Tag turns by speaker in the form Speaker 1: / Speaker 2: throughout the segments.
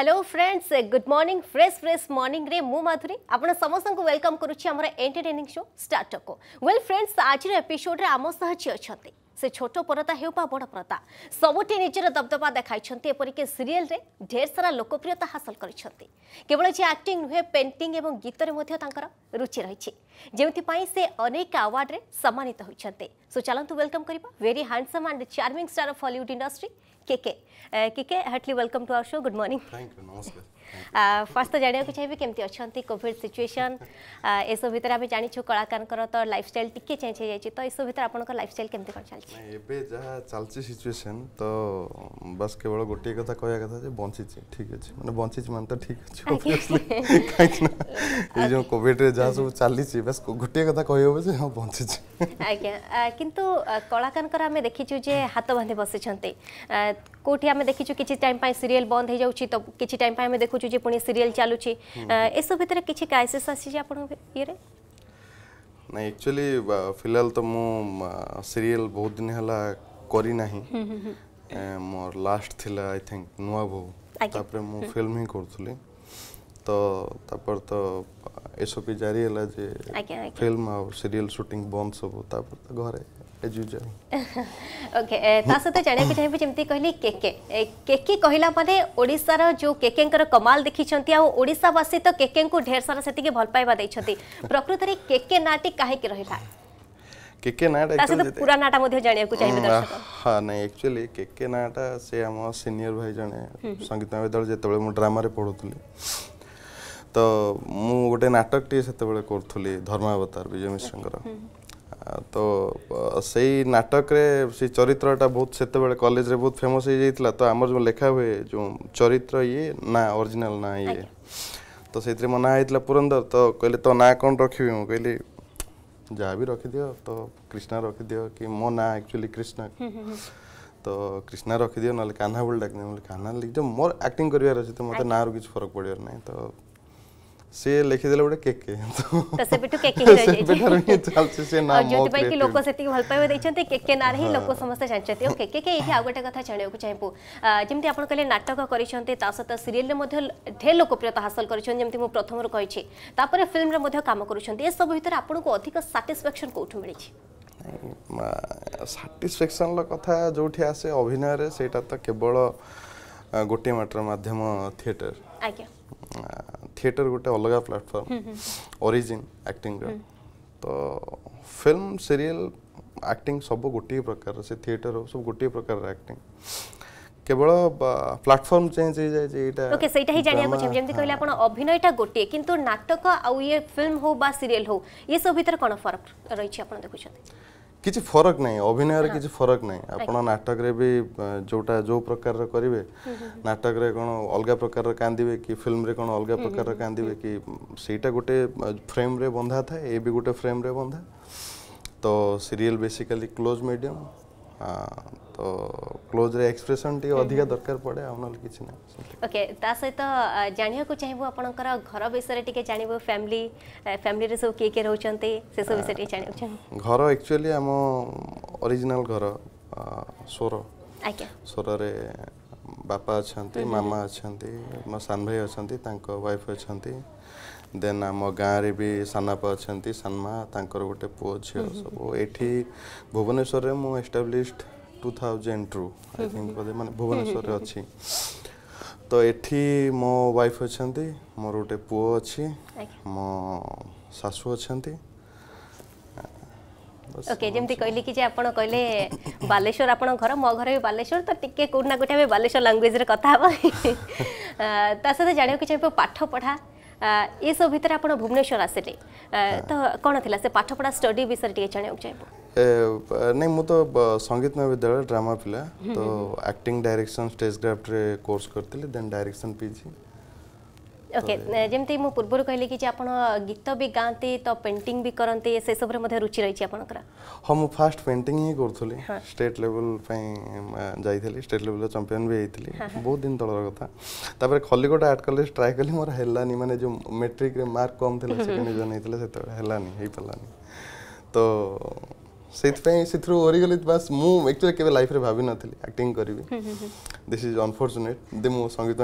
Speaker 1: Hello friends good morning fresh fresh মর্নিংরে মু মাধুরী আপনার সমস্ত ওয়েলকম করুছি আমার এন্টারটেনিং শো স্টার্টক ওয়েল ফ্রেন্ডস আজর এপিসোডে আম সহ যে অনেক সে ছোট পরতা হেউ বা বড় পরতা সবুটি নিজের দবদবা দেখাই এপরিকি সিরিয়েলরে ঢের সারা লোকপ্রিয়তা হাসল করেছেন কেবল যে আক্টিং নুহে পেন্টিং এবং গীতরে মধ্যে তাঁর রুচি রয়েছে যেপাই সে অনেক আওয়ার্ডে সম্মানিত হয়েছেন সো চালু ওয়েলকম করা very handsome and charming star of Hollywood industry KK KK heartily welcome to our show good morning first ତ ଜାଣିବାକୁ ଚାହିଁବି କେମିତି ଅଛନ୍ତି କୋଭିଡ଼ ସିଚୁଏସନ୍ ଏସବୁ ଭିତରେ ଆମେ ଜାଣିଛୁ କଳାକାରଙ୍କର ତ ଲାଇଫଷ୍ଟାଇଲ୍ ଟିକେ ଚେଞ୍ଜ ହେଇଯାଇଛି ତ ଏସବୁ ଭିତରେ ଆପଣଙ୍କ ଲାଇଫଷ୍ଟାଇଲ୍ କେମିତି କ'ଣ ଚାଲିଛି
Speaker 2: ଏବେ ଯାହା ଚାଲିଛି ସିଚୁଏସନ୍ ତ ବାସ୍ କେବଳ ଗୋଟିଏ କଥା କହିବା କଥା ଯେ ବଞ୍ଚିଛି ଠିକ୍ ଅଛି ମାନେ ବଞ୍ଚିଛି ମାନେ ତ ଠିକ୍ ଅଛି କାହିଁକି
Speaker 3: ନା ଏଇ
Speaker 2: ଯେଉଁ କୋଭିଡ଼ରେ ଯାହା ସବୁ ଚାଲିଛି ବାସ୍ ଗୋଟିଏ କଥା କହିହେବ ଯେ ହଁ ବଞ୍ଚିଛି
Speaker 1: ଆଜ୍ଞା କିନ୍ତୁ କଳାକାରଙ୍କର ଆମେ ଦେଖିଛୁ ଯେ ହାତ ବାନ୍ଧି ବସିଛନ୍ତି কোটি আমি দেখিছু কিছু টাইম পাই সিরিয়াল বন্ধ হয়ে যাচ্ছে তো কিছু টাইম পাই আমি দেখুছু যে পুনি সিরিয়াল চালুছি এসব ভিতরে কিছু ক্রাইসিস আসিছে আপনার ইয়ে
Speaker 2: না একচুয়ালি ফিলহাল তো মু সিরিয়াল বহুত দিন হেলা করি নাহি মোর লাস্ট থিলা আই থিঙ্ক নুয়া বউ তারপরে মু ফিল্ম হি করতুলি তো তারপর তো এসওপি জারি হেলা যে ফিল্ম আর সিরিয়াল শুটিং বন্ধ সব তারপর তো ঘরে ଓକେ
Speaker 1: ତା ସହିତ ଜାଣିବାକୁ ଚାହିଁବି ଯେମିତି କହିଲି କେକେ କେକେ କହିଲା ମାନେ ଓଡ଼ିଶାର ଯେଉଁ କେକେଙ୍କର କମାଲ ଦେଖିଛନ୍ତି ଆଉ ଓଡ଼ିଶାବାସୀ ତ କେକେଙ୍କୁ ଢେର ସାରା ସେତିକି ଭଲ ପାଇବା ଦେଇଛନ୍ତି ପ୍ରକୃତରେ କେକେ ନାଁଟି କାହିଁକି ରହିଲା
Speaker 2: କେକେ ନାଁଟା ତା ସହିତ ପୁରା
Speaker 1: ନାଁଟା ମଧ୍ୟ ଜାଣିବାକୁ ଚାହିଁବି ଦର୍ଶକ
Speaker 2: ହଁ ନାଇଁ ଆକ୍ଚୁଆଲି କେକେ ନାଁଟା ସେ ଆମ ସିନିୟର ଭାଇ ଜଣେ ସଙ୍ଗୀତ ବିଦ୍ୟାଳୟ ଯେତେବେଳେ ମୁଁ ଡ୍ରାମାରେ ପଢ଼ୁଥିଲି ତ ମୁଁ ଗୋଟେ ନାଟକଟିଏ ସେତେବେଳେ କରୁଥିଲି ଧର୍ମାବତାର ବିଜୟ ମିଶ୍ରଙ୍କର तो से नाटक रे से चरित्रटा बहुत से कलेज बहुत फेमस हो जाता तो आम जो लेखा हुए जो चरित्र ये ना ओरिजिनल ना ये तो से मो ना होता पुरंदर तो कहले तो ना कौन रखी मुझे कहली जहाँ भी रखिदि तो कृष्णा रखिदि कि मो ना एक्चुअली कृष्णा तो कृष्णा रखिदि ना कान्हा बोल डाक कान्हा लिख मोर आक्टिंग करार अच्छे तो मतलब ना रू कि फरक पड़े ना तो ସିଏ ଲେଖିଦେଲେ ଗୋଟେ କେକେ ତ ସେବେଠୁ କେକେ ସେବେଠାରୁ ହିଁ ଚାଲିଛି ସେ ନାମ ଯେଉଁଥିପାଇଁ କି ଲୋକ
Speaker 1: ସେତିକି ଭଲ ପାଇବା ଦେଇଛନ୍ତି କେକେ ନାଁରେ ହିଁ ଲୋକ ସମସ୍ତେ ଜାଣିଛନ୍ତି ଓ କେକେ କେ ଏଠି ଆଉ ଗୋଟେ କଥା ଜାଣିବାକୁ ଚାହିଁବୁ ଯେମିତି ଆପଣ କହିଲେ ନାଟକ କରିଛନ୍ତି ତା ସହିତ ସିରିଏଲରେ ମଧ୍ୟ ଢେର ଲୋକପ୍ରିୟତା ହାସଲ କରିଛନ୍ତି ଯେମିତି ମୁଁ ପ୍ରଥମରୁ କହିଛି ତାପରେ ଫିଲ୍ମରେ ମଧ୍ୟ କାମ କରୁଛନ୍ତି ଏସବୁ ଭିତରେ ଆପଣଙ୍କୁ ଅଧିକ ସାଟିସ୍ଫ୍ୟାକ୍ସନ୍ କେଉଁଠୁ ମିଳିଛି
Speaker 2: ସାଟିସ୍ଫ୍ୟାକ୍ସନ୍ର କଥା ଯେଉଁଠି ଆସେ ଅଭିନୟରେ ସେଇଟା ତ କେବଳ ଗୋଟିଏ ମାତ୍ର ମାଧ୍ୟମ ଥିଏଟର ଆଜ୍ଞା थिएटर गोटे अलग प्लाटफर्म ओरिजिन आक्टिंग तो फिल्म सीरीयल ଆକ୍ଟିଂ ସବୁ ଗୋଟିଏ ପ୍ରକାରର ସେ ଥିଏଟର ହଉ ସବୁ ଗୋଟିଏ ପ୍ରକାରର ଆକ୍ଟିଂ କେବଳ ପ୍ଲାଟଫର୍ମ ଚେଞ୍ଜ ହେଇଯାଇଛି ଏଇଟା ଓକେ ସେଇଟା ହିଁ ଜାଣିବାକୁ ଚାହିଁବି ଯେମିତି କହିଲେ
Speaker 1: ଆପଣ ଅଭିନୟଟା ଗୋଟିଏ କିନ୍ତୁ ନାଟକ ଆଉ ଇଏ ଫିଲ୍ମ ହଉ ବା ସିରିଏଲ ହଉ ଏସବୁ ଭିତରେ କ'ଣ ଫରକ ରହିଛି ଆପଣ ଦେଖୁଛନ୍ତି
Speaker 2: କିଛି ଫରକ ନାହିଁ ଅଭିନୟରେ କିଛି ଫରକ ନାହିଁ ଆପଣ ନାଟକରେ ବି ଯେଉଁଟା ଯେଉଁ ପ୍ରକାରର କରିବେ ନାଟକରେ କ'ଣ ଅଲଗା ପ୍ରକାରର କାନ୍ଦିବେ କି ଫିଲ୍ମରେ କ'ଣ ଅଲଗା ପ୍ରକାରର କାନ୍ଦିବେ କି ସେଇଟା ଗୋଟେ ଫ୍ରେମ୍ରେ ବନ୍ଧା ଥାଏ ଏ ବି ଗୋଟେ ଫ୍ରେମ୍ରେ ବନ୍ଧା ତ ସିରିଏଲ୍ ବେସିକାଲି କ୍ଲୋଜ୍ ମିଡ଼ିୟମ୍ ତ କ୍ଲୋଜରେ ଏକ୍ସପ୍ରେସନ୍ ଟିକେ ଅଧିକା ଦରକାର ପଡ଼େ ଆଉ ନହେଲେ କିଛି ନାହିଁ
Speaker 1: ଓକେ ତା ସହିତ ଜାଣିବାକୁ ଚାହିଁବୁ ଆପଣଙ୍କର ଘର ବିଷୟରେ ଟିକେ ଜାଣିବୁ ଫ୍ୟାମିଲି ଫ୍ୟାମିଲିରେ ସବୁ କିଏ କିଏ ରହୁଛନ୍ତି ସେସବୁ ବିଷୟରେ ଟିକେ ଜାଣିବାକୁ ଚାହିଁବୁ
Speaker 2: ଘର ଆକ୍ଚୁଆଲି ଆମ ଅରିଜିନାଲ ଘର ସ୍ୱର ଆଜ୍ଞା ସ୍ୱରରେ ବାପା ଅଛନ୍ତି ମାମା ଅଛନ୍ତି ମୋ ସାନ ଭାଇ ଅଛନ୍ତି ତାଙ୍କ ୱାଇଫ୍ ଅଛନ୍ତି ଦେନ୍ ଆମ ଗାଁରେ ବି ସାନାପା ଅଛନ୍ତି ସାନମା ତାଙ୍କର ଗୋଟେ ପୁଅ ଝିଅ ସବୁ ଏଠି ଭୁବନେଶ୍ୱରରେ ମୁଁ ଏଷ୍ଟାବ୍ଲିଶ୍ଡ ଟୁ ଥାଉଜେଣ୍ଡରୁ ଆଇ ଥିଙ୍କ ବୋଧେ ମାନେ ଭୁବନେଶ୍ୱରରେ ଅଛି ତ ଏଠି ମୋ ୱାଇଫ୍ ଅଛନ୍ତି ମୋର ଗୋଟେ ପୁଅ ଅଛି ମୋ ଶାଶୁ ଅଛନ୍ତି ଓକେ
Speaker 1: ଯେମିତି କହିଲି କି ଯେ ଆପଣ କହିଲେ ବାଲେଶ୍ୱର ଆପଣଙ୍କ ଘର ମୋ ଘର ବି ବାଲେଶ୍ୱର ତ ଟିକେ କେଉଁଠି ନା କେଉଁଠି ଆମେ ବାଲେଶ୍ୱର ଲାଙ୍ଗୁଏଜରେ କଥା ହେବା ତା ସହିତ ଜାଣିବାକୁ ଚାହିଁବ ପାଠ ପଢ଼ା ଏସବୁ ଭିତରେ ଆପଣ ଭୁବନେଶ୍ୱର ଆସିଲେ ତ କ'ଣ ଥିଲା ସେ ପାଠପଢ଼ା ଷ୍ଟଡି ବିଷୟରେ ଟିକେ ଜାଣିବାକୁ
Speaker 2: ଚାହିଁବୁ ନାଇଁ ମୁଁ ତ ସଙ୍ଗୀତ ମହାବିଦ୍ୟାଳୟ ଡ୍ରାମା ପିଲା ତ ଆକ୍ଟିଂ ଡାଇରେକ୍ସନ୍ ଷ୍ଟେଜ୍ କ୍ରାଫ୍ଟରେ କୋର୍ସ କରିଥିଲି ଦେନ୍ ଡାଇରେକ୍ସନ୍ ପିଜି
Speaker 1: ଓକେ ଯେମିତି ମୁଁ ପୂର୍ବରୁ କହିଲି କି ଯେ ଆପଣ ଗୀତ ବି ଗାଆନ୍ତି ତ ପେଣ୍ଟିଂ ବି କରନ୍ତି ସେସବୁରେ ମଧ୍ୟ ରୁଚି ରହିଛି ଆପଣଙ୍କର
Speaker 2: ହଁ ମୁଁ ଫାର୍ଷ୍ଟ ପେଣ୍ଟିଂ ହିଁ କରୁଥିଲି ଷ୍ଟେଟ୍ ଲେଭେଲ ପାଇଁ ଯାଇଥିଲି ଷ୍ଟେଟ୍ ଲେଭେଲର ଚମ୍ପିଅନ୍ ବି ହେଇଥିଲି ବହୁତ ଦିନ ତଳର କଥା ତାପରେ ଖଲିକୋଟ ଆର୍ଟ କଲେଜ ଟ୍ରାଏ କଲି ମୋର ହେଲାନି ମାନେ ଯେଉଁ ମେଟ୍ରିକରେ ମାର୍କ କମ୍ ଥିଲା ସେକେଣ୍ଡ ଡିଭିଜନ୍ ହେଇଥିଲା ସେତେବେଳେ ହେଲାନି ହେଇପାରିଲାନି ତ ସେଇଥିପାଇଁ ସେଥିରୁ ଓରିଗଲି ବାସ୍ ମୁଁ ଆକ୍ଚୁଆଲି କେବେ ଲାଇଫ୍ରେ ଭାବିନଥିଲି ଆକ୍ଟିଂ କରିବି ଦିସ୍ ଇଜ୍ ଅନଫର୍ଚୁନେଟ୍ ଯେ ମୁଁ ସଙ୍ଗୀତ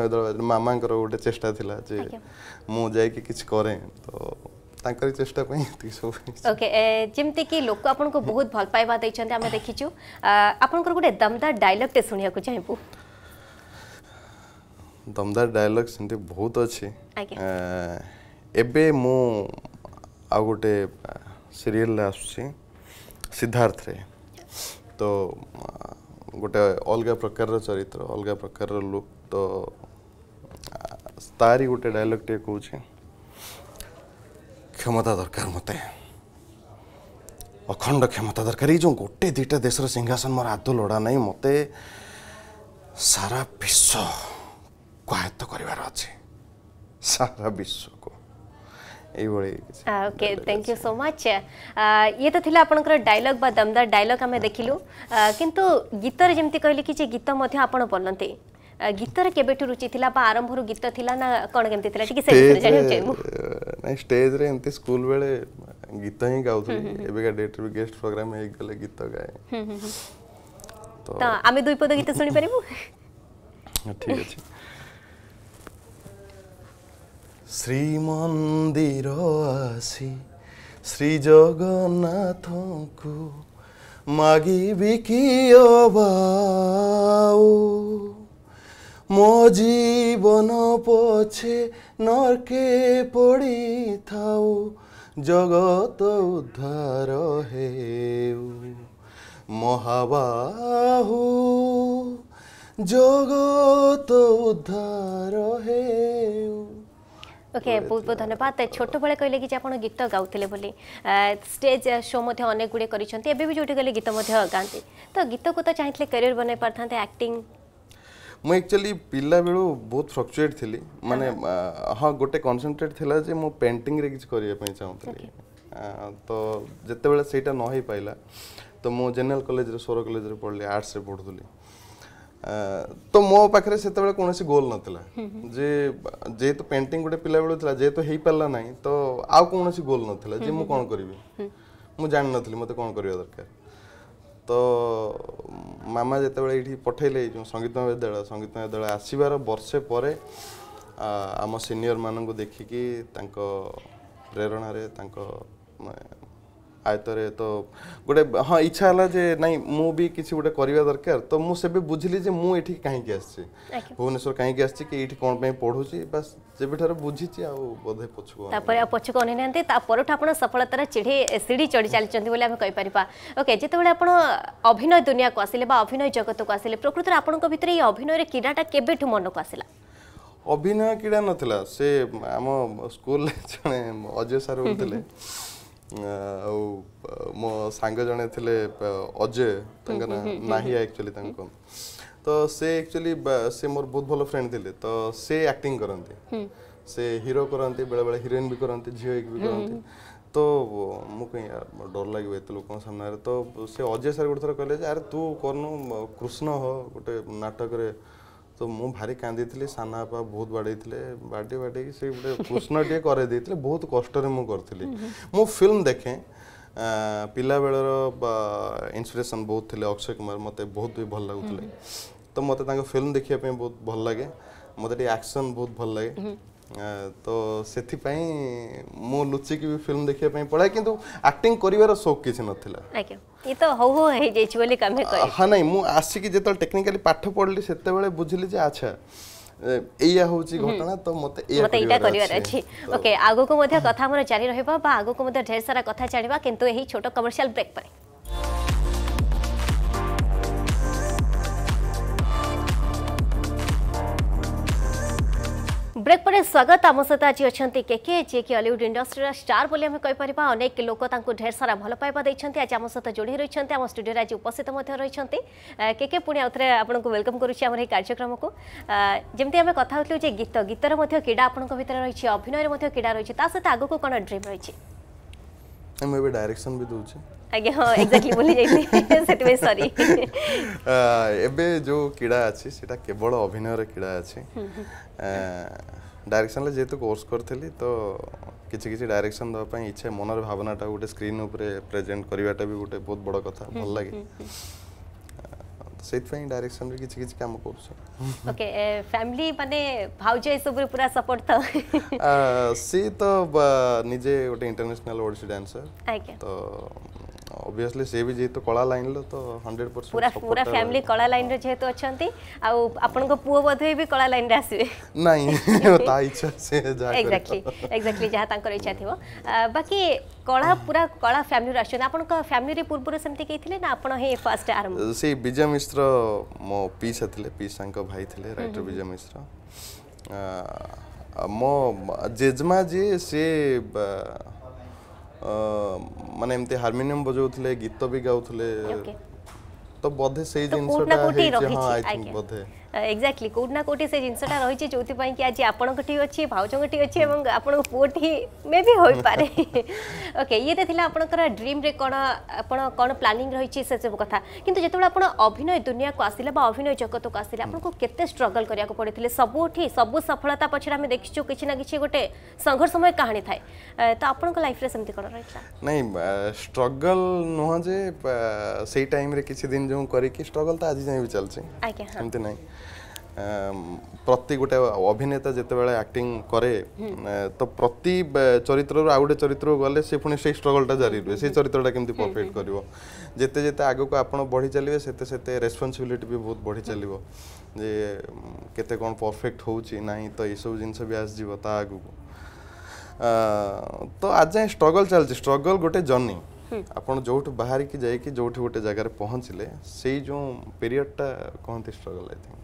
Speaker 2: ମାମାଙ୍କର ଗୋଟେ ଚେଷ୍ଟା ଥିଲା ଯେ ମୁଁ ଯାଇକି କିଛି କରେ ତ ତାଙ୍କରି ଚେଷ୍ଟା ପାଇଁ ଏତିକି ସବୁ
Speaker 1: ଓକେ ଯେମିତିକି ଲୋକ ଆପଣଙ୍କୁ ବହୁତ ଭଲ ପାଇବା ଦେଇଛନ୍ତି ଆମେ ଦେଖିଛୁ ଆପଣଙ୍କର ଗୋଟେ ଦମଦାର ଡାଇଲଗ୍ଟେ ଶୁଣିବାକୁ ଚାହିଁବୁ
Speaker 2: ଦମଦାର ଡାଇଲଗ୍ ସେମିତି ବହୁତ ଅଛି ଏବେ ମୁଁ ଆଉ ଗୋଟେ ସିରିଏଲ୍ରେ ଆସୁଛି ସିଦ୍ଧାର୍ଥରେ ତ ଗୋଟେ ଅଲଗା ପ୍ରକାରର ଚରିତ୍ର ଅଲଗା ପ୍ରକାରର ଲୁକ୍ ତ ତାରି ଗୋଟେ ଡାଇଲଗ୍ଟିଏ କହୁଛି କ୍ଷମତା ଦରକାର ମୋତେ ଅଖଣ୍ଡ କ୍ଷମତା ଦରକାର ଏଇ ଯେଉଁ ଗୋଟେ ଦୁଇଟା ଦେଶର ସିଂହାସନ ମୋର ଆଦୌ ଲୋଡ଼ା ନାହିଁ ମୋତେ ସାରା ବିଶ୍ୱ ଆୟତ୍ତ କରିବାର ଅଛି ସାରା ବିଶ୍ୱକୁ এইভাবে
Speaker 1: ওকে থ্যাংক ইউ সো মচ ইয়ে তো লা আপনার ডায়লগ বা দমদার ডায়লগ আমি দেখিলু কিন্তু গীতরে যেমতি কহিলি কি যে গীত মধ্যে আপনার বলতে গীতরে কেবেঠু রুচি লা বা আরম্ভরু গীত লা না কোন কেমতি লা টিকে সে বিষয়ে জানিব চাই মু
Speaker 2: না স্টেজ রে এমতি স্কুল বেলে গীত হি গাউছিল এবেকা ডেট রে গেস্ট প্রোগ্রাম হই গলে গীত গায় তো
Speaker 1: আমি দুই পদ গীত শুনি পারিবু
Speaker 3: ঠিক আছে ଶ୍ରୀମନ୍ଦିର ଆସି ଶ୍ରୀ ଜଗନ୍ନାଥଙ୍କୁ ମାଗିବି କି ଅବାଉ ମୋ ଜୀବନ ପଛେ ନର୍କେ ପଡ଼ିଥାଉ ଜଗତ ଉଦ୍ଧାର ହେଉ মহাবাহু জগত উদ্ধার হেউ
Speaker 1: ওকে বহুত বহুত ধন্যবাদ ছোটবেলে কহিলে কি যে আপনার গীত গাউলে বলে স্টেজ শো অনেক গুড়ে করেছেন এবে যেটি গেলে গীত গাঁতি তো গীতকু তো চাইলে ক্যারিয়ার বনাই পারিথাতে আক্টিং
Speaker 2: মু একচুয়ালি পিলা বেলু বহুত ফ্লকচুয়েট থিলি মানে হ্যাঁ গোটে কনসেন্ট্রেট থিলা যে মু পেন্টিং রে কিছু করিয়া পাই চাহুতলি তো যেতেবেলে সেইটা ন হই পাইলা তো মু জেনারেল কলেজ রে সোর কলেজ রে পড়লি আর্টস রে পড়ুতলি ତ ମୋ ପାଖରେ ସେତେବେଳେ କୌଣସି ଗୋଲ୍ ନଥିଲା ଯେ ଯେହେତୁ ପେଣ୍ଟିଂ ଗୋଟେ ପିଲାବେଳୁ ଥିଲା ଯେହେତୁ ହେଇପାରିଲା ନାହିଁ ତ ଆଉ କୌଣସି ଗୋଲ୍ ନଥିଲା ଯେ ମୁଁ କ'ଣ କରିବି ମୁଁ ଜାଣିନଥିଲି ମୋତେ କ'ଣ କରିବା ଦରକାର ତ ମାମା ଯେତେବେଳେ ଏଇଠି ପଠେଇଲେ ଯେଉଁ ସଙ୍ଗୀତ ବିଦ୍ୟାଳୟ ସଙ୍ଗୀତ ବିଦ୍ୟାଳୟ ଆସିବାର ବର୍ଷେ ପରେ ଆମ ସିନିୟରମାନଙ୍କୁ ଦେଖିକି ତାଙ୍କ ପ୍ରେରଣାରେ ତାଙ୍କ ଆୟତରେ ତ ଗୋଟେ ହଁ ଇଚ୍ଛା ହେଲା ଯେ ନାଇଁ ମୁଁ ବି କିଛି ଗୋଟେ କରିବା ଦରକାର ତ ମୁଁ ସେବେ ବୁଝିଲି ଯେ ମୁଁ ଏଠିକି କାହିଁକି ଆସିଛି ଭୁବନେଶ୍ୱର କାହିଁକି ଆସିଛି କି ଏଇଠି କ'ଣ ପାଇଁ ପଢ଼ୁଛି ବାସ୍ ଯେବେଠାରୁ ବୁଝିଛି ଆଉ ବୋଧେ ପଛକୁ ତାପରେ
Speaker 1: ଆଉ ପଛକୁ ଅନେଇ ନାହାନ୍ତି ତା ପରଠୁ ଆପଣ ସଫଳତାର ଚିଢ଼ି ସିଢ଼ି ଚଢ଼ି ଚାଲିଛନ୍ତି ବୋଲି ଆମେ କହିପାରିବା ଓକେ ଯେତେବେଳେ ଆପଣ ଅଭିନୟ ଦୁନିଆକୁ ଆସିଲେ ବା ଅଭିନୟ ଜଗତକୁ ଆସିଲେ ପ୍ରକୃତରେ ଆପଣଙ୍କ ଭିତରେ ଏଇ ଅଭିନୟରେ କ୍ରୀଡ଼ାଟା କେବେଠୁ ମନକୁ ଆସିଲା
Speaker 2: ଅଭିନୟ କ୍ରୀଡ଼ା ନଥିଲା ସେ ଆମ ସ୍କୁଲରେ ଜଣେ ଅଜୟ ସାର୍ ବୋଲୁଥିଲେ ଆଉ ମୋ ସାଙ୍ଗ ଜଣେ ଥିଲେ ଅଜୟ ତାଙ୍କ ନାଁ ନାହିଆ ଆକ୍ଚୁଆଲି ତାଙ୍କ ତ ସେ ଆକ୍ଚୁଆଲି ସେ ମୋର ବହୁତ ଭଲ ଫ୍ରେଣ୍ଡ ଥିଲେ ତ ସେ ଆକ୍ଟିଂ କରନ୍ତି ସେ ହିରୋ କରନ୍ତି ବେଳେବେଳେ ହିରୋଇନ୍ ବି କରନ୍ତି ଝିଅ ହେଇକି ବି କରନ୍ତି ତ ମୁଁ କହିଲି ୟାର ଡର ଲାଗିବ ଏତେ ଲୋକଙ୍କ ସାମ୍ନାରେ ତ ସେ ଅଜୟ ସାର୍ ଗୋଟେ ଥର କହିଲେ ଯେ ଆରେ ତୁ କରୁନୁ କୃଷ୍ଣ ହ ଗୋଟେ ନାଟକରେ ତ ମୁଁ ଭାରି କାନ୍ଦିଥିଲି ସାନ ବାପା ବହୁତ ବାଡ଼େଇଥିଲେ ବାଡ଼େଇ ବାଡ଼େଇକି ସେ ଗୋଟେ କୃଷ୍ଣଟିଏ କରେଇ ଦେଇଥିଲେ ବହୁତ କଷ୍ଟରେ ମୁଁ କରିଥିଲି ମୁଁ ଫିଲ୍ମ ଦେଖେ ପିଲାବେଳର ଇନ୍ସପିରେସନ୍ ବହୁତ ଥିଲେ ଅକ୍ଷୟ କୁମାର ମୋତେ ବହୁତ ବି ଭଲ ଲାଗୁଥିଲେ ତ ମୋତେ ତାଙ୍କ ଫିଲ୍ମ ଦେଖିବା ପାଇଁ ବହୁତ ଭଲ ଲାଗେ ମୋତେ ଟିକେ ଆକ୍ସନ୍ ବହୁତ ଭଲ ଲାଗେ ତ ସେଥିପାଇଁ ମୁଁ ଲୁଚିକି ବି ଫିଲ୍ମ ଦେଖିବା ପାଇଁ ପଳାଏ କିନ୍ତୁ ଆକ୍ଟିଂ କରିବାର ସଉକ କିଛି ନଥିଲା
Speaker 1: ଇଏ ତ ହଉ ହଉ ହେଇଯାଇଛି ବୋଲି କାମେ
Speaker 2: ହଁ ନାଇଁ ମୁଁ ଆସିକି ଯେତେବେଳେ ଟେକ୍ନିକାଲି ପାଠ ପଢ଼ିଲି ସେତେବେଳେ ବୁଝିଲି ଯେ ଆଚ୍ଛା এইয়া হচ্ছে ঘটনা তো
Speaker 3: মতে মতে এইটা করিবার আছে
Speaker 1: ওকে আগকু মধ্যে কথা আমার জারি রহিবা বা আগকু মধ্যে ঢের সারা কথা জানিবা কিন্তু এই ছোট কমর্শিয়াল ব্রেক পরে ব্রেক পরে স্বাগত আম সহ আজ অনেক কেকে যিয়েকি অলিউড ইন্ডস্ট্রির স্টার বলে আমি কইপারা অনেক লোক তাঁকু ঢের সারা ভাল পাইবা দিয়েছেন আজ আম সহ যোড়ি রয়েছেন আম স্টুডিওরে আজ উপস্থিত রয়েছেন কেকে পুঁ আউথে আপনার ওয়েলকম করুছি আমার এই কার্যক্রমকে যেমনি আমি কথা হচ্ছিলু যে গীত গীতর মধ্যে ক্রীড়া আপনার ভিতরে রয়েছে অভিনয়ের মধ্যে ক্রীড়া রয়েছে তা সহ আগুক কোণ ড্রিম রয়েছে
Speaker 2: ମୁଁ ଏବେ ଡାଇରେକ୍ସନ୍ ବି ଦେଉଛି ଆଜ୍ଞା ହଁ ଏକ୍ଜାକ୍ଟଲି ଭୁଲି ଯାଇଥିଲି ସେଥିପାଇଁ ସରି ଏବେ ଯେଉଁ କ୍ରୀଡ଼ା ଅଛି ସେଇଟା କେବଳ ଅଭିନୟର କ୍ରୀଡ଼ା ଅଛି ଡାଇରେକ୍ସନ୍ରେ ଯେହେତୁ କୋର୍ସ କରିଥିଲି ତ କିଛି କିଛି ଡାଇରେକ୍ସନ୍ ଦେବା ପାଇଁ ଇଚ୍ଛା ମନର ଭାବନାଟା ଗୋଟେ ସ୍କ୍ରିନ୍ ଉପରେ ପ୍ରେଜେଣ୍ଟ କରିବାଟା ବି ଗୋଟେ ବହୁତ ବଡ଼ କଥା ଭଲ ଲାଗେ ସେଇଥିପାଇଁ ଡାଇରେକ୍ସନରେ କିଛି କିଛି କାମ କରୁଛୁ
Speaker 1: ଓକେ ଫ୍ୟାମିଲି ମାନେ ଭାଉଜ ଏସବୁରେ ପୁରା ସପୋର୍ଟ
Speaker 2: ତ ସିଏ ତ ନିଜେ ଗୋଟେ ଇଣ୍ଟରନ୍ୟାସନାଲ ଓଡ଼ିଶୀ ଡ୍ୟାନ୍ସର ତ obviously से भी जेतो कला लाइन ल तो 100% पूरा पूरा फैमिली
Speaker 1: कला लाइन रे जेतो अछंती आ आपन को पुओ बधे भी कला लाइन रे आसीबे
Speaker 2: नाही ता इच्छा से जा एक्जेक्टली एक्जेक्टली जहा
Speaker 1: तांकर इच्छा थिवो बाकी कला पूरा कला फैमिली रे आछन आपन को फैमिली रे पूर्व पूर्व समती केथिले ना आपन हे फर्स्ट आरंभ
Speaker 2: से विजय मिश्र मो पीस हतले पीस संग भाई थिले राइटर विजय मिश्र मो जेजमा जी से ମାନେ ଏମିତି ହାରମୋନିୟମ ବଜାଉଥିଲେ ଗୀତ ବି ଗାଉଥିଲେ ତ ବୋଧେ ସେଇ ଜିନିଷଟା ହେଇଛି ହଁ ଆଇ ଥିଙ୍କ ବୋଧେ
Speaker 1: एक्जाक्टली कौट ना कौटे से जिनसा रही जो कि आज आपठी अच्छे भाजी अच्छे आप मे भी हो पाए ओके ये तो ड्रीम कौन आप प्लानिंग रही है से सब कथ कि जो आप अभिनय दुनिया को आसिले अभिनय जगत को आसिले हम्म। आपत स्ट्रगल करा पड़े सबूठी सब सफलता पचर आम देखी किसी ना कि गोटे संघर्षमय कहानी थाए तो आप लाइफ से कौन रही
Speaker 2: नहीं स्ट्रगल नुहजे से टाइम किसी दिन जो करगल तो आज जाए भी चलते हाँ। नहीं ପ୍ରତି ଗୋଟେ ଅଭିନେତା ଯେତେବେଳେ ଆକ୍ଟିଂ କରେ ତ ପ୍ରତି ଚରିତ୍ରରୁ ଆଉ ଗୋଟେ ଚରିତ୍ରକୁ ଗଲେ ସେ ପୁଣି ସେଇ ଷ୍ଟ୍ରଗଲ୍ଟା ଜାରି ରୁହେ ସେଇ ଚରିତ୍ରଟା କେମିତି ପରଫେକ୍ଟ କରିବ ଯେତେ ଯେତେ ଆଗକୁ ଆପଣ ବଢ଼ି ଚାଲିବେ ସେତେ ସେତେ ରେସ୍ପନ୍ସିବିଲିଟି ବି ବହୁତ ବଢ଼ି ଚାଲିବ ଯେ କେତେ କ'ଣ ପରଫେକ୍ଟ ହେଉଛି ନାହିଁ ତ ଏସବୁ ଜିନିଷ ବି ଆସିଯିବ ତା ଆଗକୁ ତ ଆଜି ଯାଏଁ ଷ୍ଟ୍ରଗଲ୍ ଚାଲିଛି ଷ୍ଟ୍ରଗଲ୍ ଗୋଟେ ଜର୍ଣ୍ଣି ଆପଣ ଯୋଉଠୁ ବାହାରିକି ଯାଇକି ଯୋଉଠି ଗୋଟେ ଜାଗାରେ ପହଞ୍ଚିଲେ ସେଇ ଯୋଉ ପିରିୟଡ଼ଟା କହନ୍ତି ଷ୍ଟ୍ରଗଲ୍ ଆଇ ଥିଙ୍କ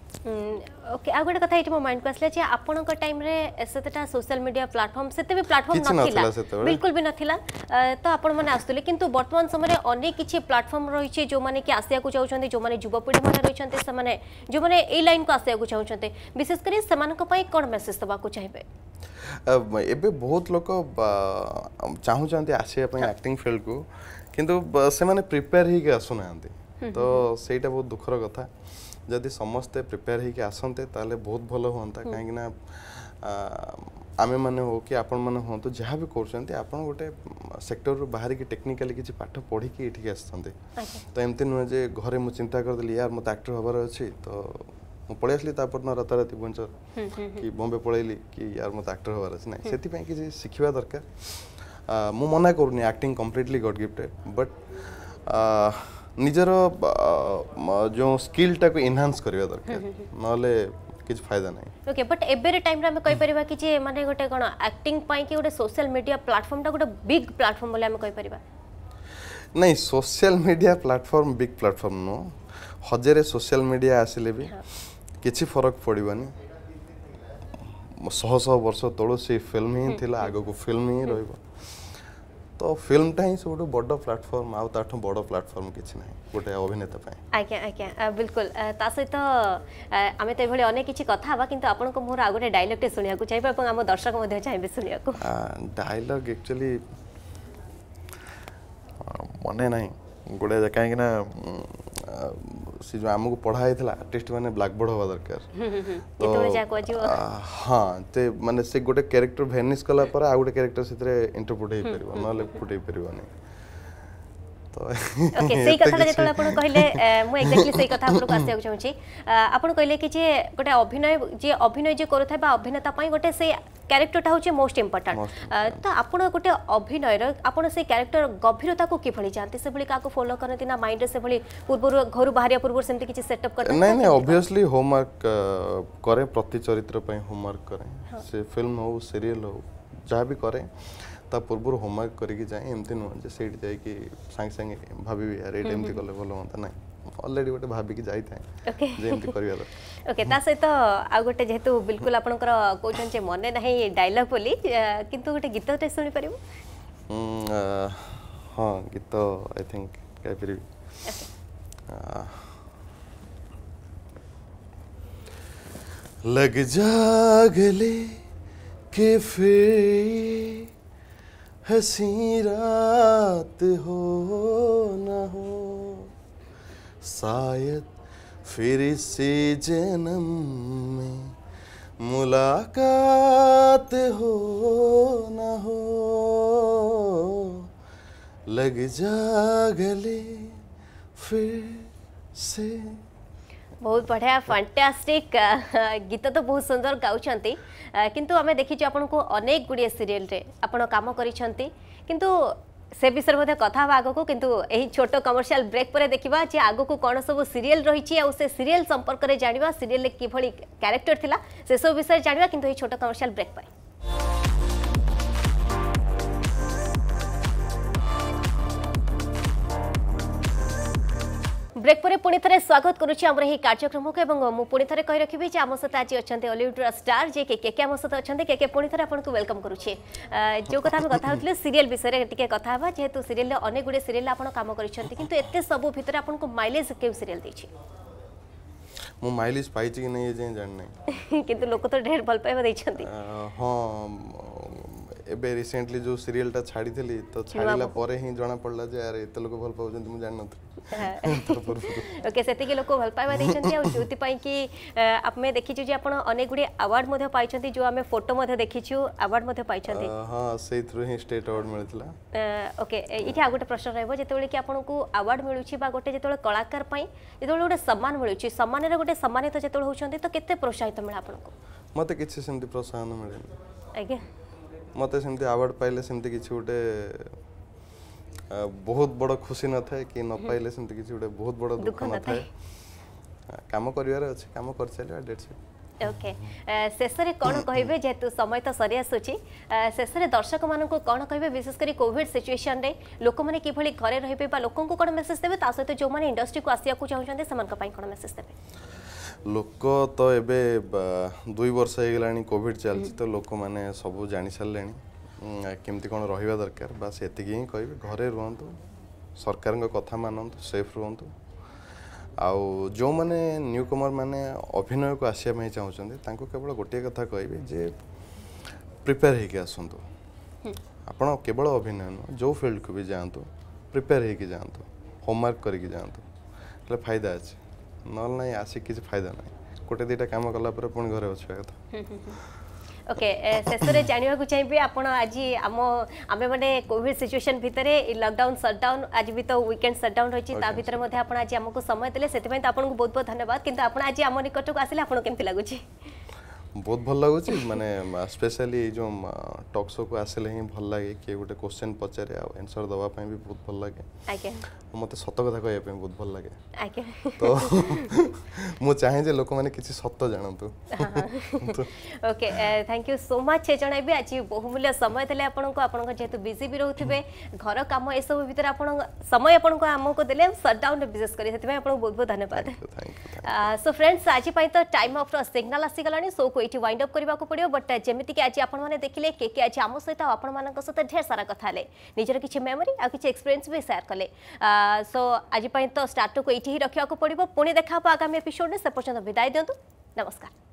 Speaker 1: ଓକେ ଆଉ ଗୋଟେ କଥା ଏଇଠି ମୋ ମାଇଣ୍ଡକୁ ଆସିଲା ଯେ ଆପଣଙ୍କ ଟାଇମ୍ରେ ସେତେଟା ସୋସିଆଲ୍ ମିଡ଼ିଆ ପ୍ଲାଟଫର୍ମ ସେତେ ବି ପ୍ଲାଟଫର୍ମ ନଥିଲା ବିଲକୁଲ ବି ନଥିଲା ତ ଆପଣମାନେ ଆସୁଥିଲେ କିନ୍ତୁ ବର୍ତ୍ତମାନ ସମୟରେ ଅନେକ କିଛି ପ୍ଲାଟଫର୍ମ ରହିଛି ଯେଉଁମାନେ କି ଆସିବାକୁ ଚାହୁଁଛନ୍ତି ଯେଉଁମାନେ ଯୁବପିଢ଼ିମାନେ ରହିଛନ୍ତି ସେମାନେ ଯେଉଁମାନେ ଏଇ ଲାଇନ୍କୁ ଆସିବାକୁ ଚାହୁଁଛନ୍ତି ବିଶେଷ କରି ସେମାନଙ୍କ ପାଇଁ କ'ଣ ମେସେଜ ଦେବାକୁ ଚାହିଁବେ
Speaker 2: ଏବେ ବହୁତ ଲୋକ ଚାହୁଁଛନ୍ତି ଆସିବା ପାଇଁ ଆକ୍ଟିଂ ଫିଲ୍ଡକୁ କିନ୍ତୁ ସେମାନେ ପ୍ରିପେୟାର ହେଇକି ଆସୁନାହାନ୍ତି ତ ସେଇଟା ବହୁତ ଦୁଃଖର କଥା ଯଦି ସମସ୍ତେ ପ୍ରିପେୟାର ହେଇକି ଆସନ୍ତେ ତାହେଲେ ବହୁତ ଭଲ ହୁଅନ୍ତା କାହିଁକିନା ଆମେମାନେ ହଉ କି ଆପଣମାନେ ହୁଅନ୍ତୁ ଯାହା ବି କରୁଛନ୍ତି ଆପଣ ଗୋଟେ ସେକ୍ଟରରୁ ବାହାରିକି ଟେକ୍ନିକାଲି କିଛି ପାଠ ପଢ଼ିକି ଏଠିକି ଆସିଛନ୍ତି ତ ଏମିତି ନୁହେଁ ଯେ ଘରେ ମୁଁ ଚିନ୍ତା କରିଦେଲି ୟାର ମୋତେ ଆକ୍ଟର ହେବାର ଅଛି ତ ମୁଁ ପଳେଇ ଆସିଲି ତାପରେ ଦିନ ରାତାରାତି ଭୁବନେଶ୍ୱର କି ବମ୍ବେ ପଳେଇଲି କି ୟାର ମୋତେ ଆକ୍ଟର ହେବାର ଅଛି ନାହିଁ ସେଥିପାଇଁ କିଛି ଶିଖିବା ଦରକାର ମୁଁ ମନା କରୁନି acting completely god gifted but ନିଜର ଯେଉଁ ସ୍କିଲ୍ଟାକୁ ଏନହାନ୍ସ କରିବା ଦରକାର ନହେଲେ କିଛି ଫାଇଦା ନାହିଁ
Speaker 1: ଓକେ ବଟ୍ ଏବେର ଟାଇମ୍ରେ ଆମେ କହିପାରିବା କି ଯେ ମାନେ ଗୋଟେ କ'ଣ ଆକ୍ଟିଂ ପାଇଁ କି ଗୋଟେ ସୋସିଆଲ ମିଡ଼ିଆ ପ୍ଲାଟଫର୍ମଟା ଗୋଟେ ବିଗ୍ ପ୍ଲାଟଫର୍ମ ବୋଲି ଆମେ କହିପାରିବା
Speaker 2: ନାଇଁ social media platform big platform ନୁହଁ ହଜାରେ ସୋସିଆଲ ମିଡ଼ିଆ ଆସିଲେ ବି କିଛି ଫରକ ପଡ଼ିବନି ଶହ ଶହ ବର୍ଷ ତଳୁ ସେ ଫିଲ୍ମ ହିଁ ଥିଲା ଆଗକୁ ଫିଲ୍ମ ହିଁ ରହିବ ତ ଫିଲ୍ମଟା ହିଁ ସବୁଠୁ ବଡ଼ ପ୍ଲାଟଫର୍ମ ଆଉ ତାଠୁ ବଡ଼ ପ୍ଲାଟଫର୍ମ କିଛି ନାହିଁ ଗୋଟେ ଅଭିନେତା ପାଇଁ
Speaker 1: ଆଜ୍ଞା ଆଜ୍ଞା ବିଲକୁଲ ତା ସହିତ ଆମେ ତ ଏଭଳି ଅନେକ କିଛି କଥା ହେବା କିନ୍ତୁ ଆପଣଙ୍କ ମୁହଁରୁ ଆଉ ଗୋଟେ ଡାଇଲଗ୍ଟେ ଶୁଣିବାକୁ ଚାହିଁବୁ ଏବଂ ଆମ ଦର୍ଶକ ମଧ୍ୟ ଚାହିଁବେ ଶୁଣିବାକୁ
Speaker 2: ଡାଇଲଗ୍ ଆକ୍ଚୁଆଲି ମନେ ନାହିଁ ଗୋଟେ କାହିଁକିନା ସେ ଯେଉଁ ଆମକୁ ପଢ଼ା ହେଇଥିଲା ଆର୍ଟିଷ୍ଟ ମାନେ ବ୍ଲାକବୋର୍ଡ଼ ହେବା ଦରକାର ତ ହଁ ସେ ମାନେ ସେ ଗୋଟେ କ୍ୟାରେକ୍ଟର ଭ୍ୟାନିସ୍ କଲା ପରେ ଆଉ ଗୋଟେ କ୍ୟାରେକ୍ଟର ସେଥିରେ ଇଣ୍ଟରପ୍ରିଟ୍ ହେଇପାରିବ ନହେଲେ ଫୁଟେଇ ପାରିବନି ଓକେ ସେଇ କଥାଟା ଯେତେବେଳେ ଆପଣ କହିଲେ ମୁଁ ଏକ୍ଜାକ୍ଟଲି ସେଇ କଥା ଆପଣଙ୍କୁ ଆସିବାକୁ
Speaker 1: ଚାହୁଁଛି ଆପଣ କହିଲେ କି ଯେ ଗୋଟେ ଅଭିନୟ ଯିଏ ଅଭିନୟ ଯିଏ କରୁଥାଏ ବା ଅଭିନେତା ପାଇଁ ଗୋଟେ ସେ ক্যারেক্টরটা হচ্ছে মোস্ট ইম্পর্টাট তো আপনার গোটে অভিনয়ের আপনার সেই ক্যারেক্টর গভীরতাকে কিভাবে যাতে সেভাবে কাকে ফলো করতে না মাইন্ডে সেভাবে পূর্ব ঘর বাহারিয়া পূর্ব সেমতি কিছু সেটআপ করতে না না
Speaker 2: অবভিয়াসলি হোমওয়ার্ক করে প্রতি চরিত্র পাই হোমওয়ার্ক করে সে ফিল্ম হোক সিরিয়াল হোক যা বি করে তা পূর্ব হোমওয়ার্ক করি ଯାଏ ଏମିତି ନୁହଁ ଯେ ସେଇଠି ଯାଇକି ସାଙ୍ଗେ ସାଙ୍ଗେ ଭାବିବି ଆରେ ଏଇଟା এমতি কলে ଭଲ ହୁଅନ୍ତା না অলরেডি গোটে ভাবিকি যাইଥାଏ ଯେମିତି କରିବା
Speaker 1: ଓକେ ତା ସହିତ ଆଉ ଗୋଟେ ଯେହେତୁ ବିଲକୁଲ ଆପଣଙ୍କର କହୁଛନ୍ତି ଯେ ମନେ ନାହିଁ ଡାଇଲଗ ବୋଲି କିନ୍ତୁ ଗୋଟେ ଗୀତଟେ ଶୁଣିପାରିବୁ
Speaker 2: ହଁ
Speaker 3: ଗୀତ ଆଇ ଥିଙ୍କ ଗାଇପାରିବି लग जागले के फिर हसी रात हो न हो शायद फिर से जन्म में मुलाकात हो न हो लग जा गले फिर से
Speaker 1: ବହୁତ ବଢ଼ିଆ ଫାଣ୍ଟାଷ୍ଟିକ୍ ଗୀତ ତ ବହୁତ ସୁନ୍ଦର ଗାଉଛନ୍ତି କିନ୍ତୁ ଆମେ ଦେଖିଛୁ ଆପଣଙ୍କୁ ଅନେକ ଗୁଡ଼ିଏ ସିରିଏଲରେ ଆପଣ କାମ କରିଛନ୍ତି କିନ୍ତୁ সে বিষয়ে মধ্যে কথা হওয়া আগুক কিন্তু এই ছোট কমর্সিয়াল ব্রেক পরে দেখা যে আগুক কোণ সব সিরিয়াল রয়েছে আর সে সিরিয়াল সম্পর্কের জাঁয়া সিরিয়াল কিভাবে ক্যারেক্টর লা সেসব বিষয়ে জাঁয়া কিন্তু এই ছোট কমর্সিয়াল ব্রেক পরে ବ୍ରେକ୍ ପରେ ପୁଣି ଥରେ ସ୍ୱାଗତ କରୁଛି ଆମର ଏହି କାର୍ଯ୍ୟକ୍ରମକୁ ଏବଂ ମୁଁ ପୁଣି ଥରେ କହି ରଖିବି ଯେ ଆମ ସହିତ ଆଜି ଅଛନ୍ତି ଅଲିଉଡ଼ର ଷ୍ଟାର ଯେ କେ କେ ଆମ ସହିତ ଅଛନ୍ତି କେ କେ ପୁଣି ଥରେ ଆପଣଙ୍କୁ ୱେଲକମ୍ କରୁଛି ଯେଉଁ କଥା ଆମେ କଥା ହେଉଥିଲେ ସିରିଏଲ୍ ବିଷୟରେ ଟିକେ କଥା ହେବା ଯେହେତୁ ସିରିଏଲ୍ରେ ଅନେକ ଗୁଡ଼ିଏ ସିରିଏଲ୍ ଆପଣ କାମ କରିଛନ୍ତି କିନ୍ତୁ ଏତେ ସବୁ ଭିତରେ ଆପଣଙ୍କୁ ମାଇଲେଜ୍ କେଉଁ ସିରିଏଲ୍ ଦେଇଛି
Speaker 2: ମୁଁ ମାଇଲେଜ୍ ପାଇଛି କି ନାହିଁ ଏ ଯାଏଁ ଜାଣିନାହିଁ
Speaker 1: କିନ୍ତୁ ଲୋକ ତ ଢେର ଭଲ ପାଇବା ଦେଇଛନ୍ତି
Speaker 2: ହଁ ଏବେ ରିସେଣ୍ଟଲି ଯେଉଁ ସିରିଏଲ୍ଟା ଛାଡ଼ିଥିଲି ତ ଛାଡ଼ିଲା ପରେ ହିଁ ଜଣାପଡ଼ିଲା ଯେ ଆରେ ଏତେ ଲୋକ ଭଲ ପାଉଛନ୍ତି ମୁଁ ଜାଣିନଥିଲି ओके
Speaker 1: से लोक भल पाइबा देखते आम देखीचु अनेक गुडी अवार्ड मध्ये जो आमे फोटो देखीचु अवार्ड मध्ये
Speaker 2: पाइचंती स्टेट अवार्ड मिळतला
Speaker 1: ओके इथे आ गोटे प्रश्न रहबो जेतेबेले की आपण अवार्ड मिळुची बा गोटे कलाकार पई गोटे सम्मान मिळुची सम्मान गोटे सम्मानित जेतेबेले होचंती तो केते प्रोत्साहित मिळे आपण को
Speaker 2: मते प्रोत्साहन मिळे आगे मते अवार्ड पाइले सेमती किछि गोटे ବହୁତ ବଡ଼ ଖୁସି ନଥାଏ କି ନ ପାଇଲେ ସେମିତି କିଛି ଗୋଟେ ବହୁତ ବଡ଼ ଦୁଃଖ ନଥାଏ କାମ କରିବାର ଅଛି କାମ କରିସାରିବା ଡେଟ୍ ସେଟ୍
Speaker 1: ଓକେ ଶେଷରେ କ'ଣ କହିବେ ଯେହେତୁ ସମୟ ତ ସରି ଆସୁଛି ଶେଷରେ ଦର୍ଶକମାନଙ୍କୁ କ'ଣ କହିବେ ବିଶେଷ କରି କୋଭିଡ୍ ସିଚୁଏସନ୍ରେ ଲୋକମାନେ କିଭଳି ଘରେ ରହିବେ ବା ଲୋକଙ୍କୁ କ'ଣ ମେସେଜ୍ ଦେବେ ତା ସହିତ ଯେଉଁମାନେ ଇଣ୍ଡଷ୍ଟ୍ରିକୁ ଆସିବାକୁ ଚାହୁଁଛନ୍ତି ସେମାନଙ୍କ ପାଇଁ କ'ଣ ମେସେଜ୍ ଦେବେ
Speaker 2: ଲୋକ ତ ଏବେ ଦୁଇ ବର୍ଷ ହେଇଗଲାଣି କୋଭିଡ୍ ଚାଲିଛି ତ ଲୋକମାନେ ସବୁ ଜାଣିସାରିଲେଣି କେମିତି କ'ଣ ରହିବା ଦରକାର ବାସ୍ ଏତିକି ହିଁ କହିବି ଘରେ ରୁହନ୍ତୁ ସରକାରଙ୍କ କଥା ମାନନ୍ତୁ ସେଫ୍ ରୁହନ୍ତୁ ଆଉ ଯେଉଁମାନେ ନ୍ୟୁ କମର୍ ମାନେ ଅଭିନୟକୁ ଆସିବା ପାଇଁ ଚାହୁଁଛନ୍ତି ତାଙ୍କୁ କେବଳ ଗୋଟିଏ କଥା କହିବି ଯେ ପ୍ରିପେୟାର ହେଇକି ଆସନ୍ତୁ ଆପଣ କେବଳ ଅଭିନୟ ନୁହଁ ଯେଉଁ ଫିଲ୍ଡକୁ ବି ଯାଆନ୍ତୁ ପ୍ରିପେୟାର ହେଇକି ଯାଆନ୍ତୁ ହୋମୱାର୍କ କରିକି ଯାଆନ୍ତୁ ହେଲେ ଫାଇଦା ଅଛି ନହେଲେ ନାହିଁ ଆସିକି କିଛି ଫାଇଦା ନାହିଁ ଗୋଟେ ଦୁଇଟା କାମ କଲା ପରେ ପୁଣି ଘରେ ବସିବା କଥା
Speaker 1: ଓକେ eh, ଶେଷରେ ଜାଣିବାକୁ ଚାହିଁବି ଆପଣ ଆଜି ଆମ ଆମେମାନେ କୋଭିଡ୍ ସିଚୁଏସନ୍ ଭିତରେ ଲକ୍ଡାଉନ୍ ସଟ୍ଡାଉନ୍ ଆଜି ବି ତ ୱିକେଣ୍ଡ ସଟ୍ଡାଉନ୍ ରହିଛି ତା ଭିତରେ ମଧ୍ୟ ଆପଣ ଆଜି ଆମକୁ ସମୟ ଦେଲେ ସେଥିପାଇଁ ତ ଆପଣଙ୍କୁ ବହୁତ ବହୁତ ଧନ୍ୟବାଦ କିନ୍ତୁ ଆପଣ ଆଜି ଆମ ନିକଟକୁ ଆସିଲେ ଆପଣ କେମିତି ଲାଗୁଛି
Speaker 2: बहुत भल लगुच मैंने स्पेशली जो टक्सो को आसे भल लगे किए गोटे क्वेश्चन पचारे आंसर दवापी भी बहुत भल लगे मत सत कथा कह बहुत भल लगे
Speaker 1: तो
Speaker 2: मुझे चाहे लोक मैंने किसी सत जानतु
Speaker 1: okay thank you so much से जन आज बहुमूल्य समय देते आपत बिजी भी रोते घर कम ये सब भितर आप समय आपको देते सटन बिजनेस बहुत बहुत धन्यवाद सो फ्रेंड्स आज तो टाइम अफ्र सिग्नाल आसीगला सो को এটি ওয়াইন্ড অপ করা পড়ব বট যেমিকি আজ আপনার দেখলে কে কে আজ আম সহ আপনার সহ ঢের সারা কথা হলে নিজের কিছু মেমোরি আর কিছু এক্সপিরিয়েন্স বি সেয়ার কলে সো আজপাই তো স্টার্টক এইটি হি রক্ষা পড়ব পুঁ দেখা হব আগামী এপিসোডে সে পর্যন্ত বিদায় দিও নমস্কার